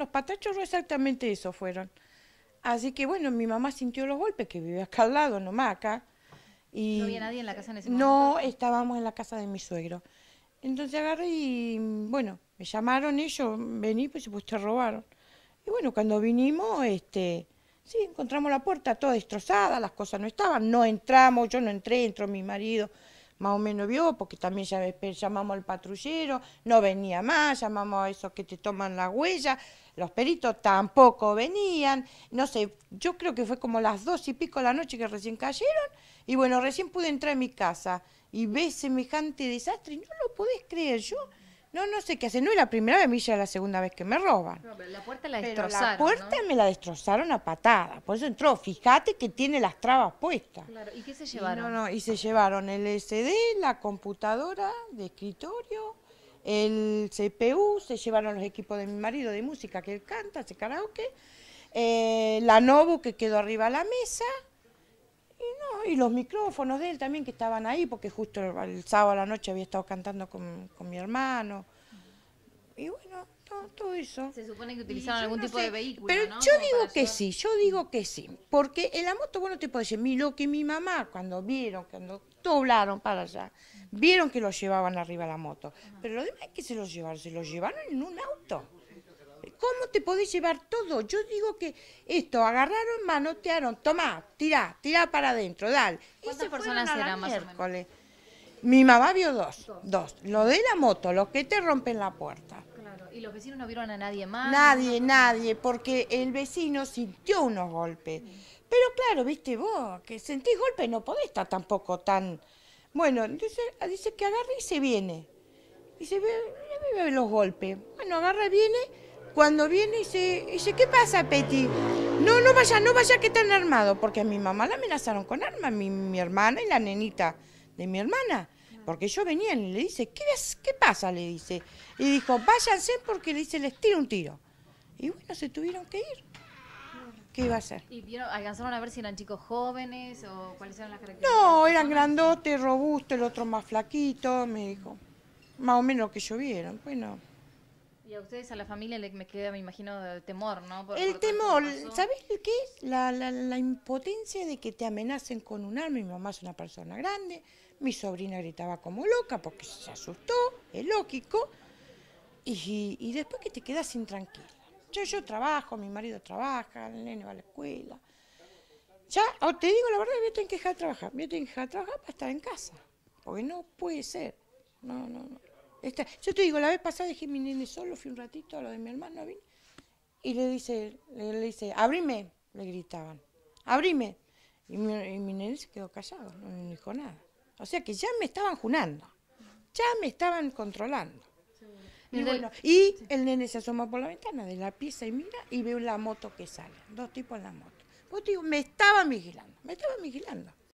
los patachorros exactamente eso fueron. Así que bueno, mi mamá sintió los golpes, que vivía acá al lado, nomás acá. Y ¿No había nadie en la casa en ese momento? No, estábamos en la casa de mi suegro. Entonces agarré y, bueno, me llamaron ellos, vení, pues, pues te robaron. Y bueno, cuando vinimos, este, sí, encontramos la puerta toda destrozada, las cosas no estaban, no entramos, yo no entré, entró mi marido más o menos vio, porque también llamamos al patrullero, no venía más, llamamos a esos que te toman la huella, los peritos tampoco venían, no sé, yo creo que fue como las dos y pico de la noche que recién cayeron, y bueno, recién pude entrar a mi casa y ve semejante desastre, y no lo podés creer, yo no, no sé qué hace. No es la primera vez, ya es la segunda vez que me roban. pero la puerta la la puerta me la destrozaron a patada. Por eso entró. Fíjate que tiene las trabas puestas. Claro, ¿y qué se llevaron? no, no, y se llevaron el SD, la computadora de escritorio, el CPU, se llevaron los equipos de mi marido de música que él canta, hace karaoke, eh, la Nobu que quedó arriba de la mesa y los micrófonos de él también que estaban ahí, porque justo el sábado a la noche había estado cantando con, mi hermano. Y bueno, todo, eso. Se supone que utilizaban algún tipo de vehículo. Pero yo digo que sí, yo digo que sí. Porque en la moto, bueno, te puedo decir, mi lo que mi mamá, cuando vieron, cuando doblaron para allá, vieron que lo llevaban arriba la moto. Pero lo demás es que se los llevaron, se los llevaron en un auto. ¿Cómo te podés llevar todo? Yo digo que esto, agarraron, manotearon, tomá, tirá, tirá para adentro, dale. ¿Cuántas personas eran más O menos? Mi mamá vio dos, dos, Lo de la moto, los que te rompen la puerta. Claro, y los vecinos no vieron a nadie más. Nadie, nadie, porque el vecino sintió unos golpes. Pero claro, viste vos, que sentís golpes, no podés estar tampoco tan... Bueno, dice, dice que agarra y se viene. Y se ve, ve los golpes. Bueno, agarra y viene cuando viene y dice, ¿qué pasa, Peti? No, no vaya, no vaya, que están armado? Porque a mi mamá la amenazaron con armas, mi, hermana y la nenita de mi hermana. Porque yo venía y le dice, ¿qué, pasa? Le dice. Y dijo, váyanse porque le dice, les tiro un tiro. Y bueno, se tuvieron que ir. ¿Qué iba a hacer? ¿Y alcanzaron a ver si eran chicos jóvenes o cuáles eran las características? No, eran grandotes, robustos, el otro más flaquito, me dijo. Más o menos que yo vieron. Bueno. Pues y a ustedes, a la familia, le, me queda, me imagino, el temor, ¿no? el temor, ¿sabes qué es? La, la, impotencia de que te amenacen con un arma. Mi mamá es una persona grande, mi sobrina gritaba como loca porque se asustó, es lógico. Y, después que te quedas intranquila. Yo, yo trabajo, mi marido trabaja, el nene va a la escuela. Ya, o te digo la verdad, yo tengo que dejar de trabajar, Yo tengo que dejar trabajar para estar en casa, porque no puede ser. No, no, no yo te digo, la vez pasada dejé mi nene solo, fui un ratito a lo de mi hermano, vine, y le dice, le, dice, abrime, le gritaban, abrime. Y mi, nene se quedó callado, no dijo nada. O sea que ya me estaban junando, ya me estaban controlando. Y, bueno, y el nene se asoma por la ventana de la pieza y mira y veo la moto que sale, dos tipos en la moto. Vos digo, me estaban vigilando, me estaban vigilando.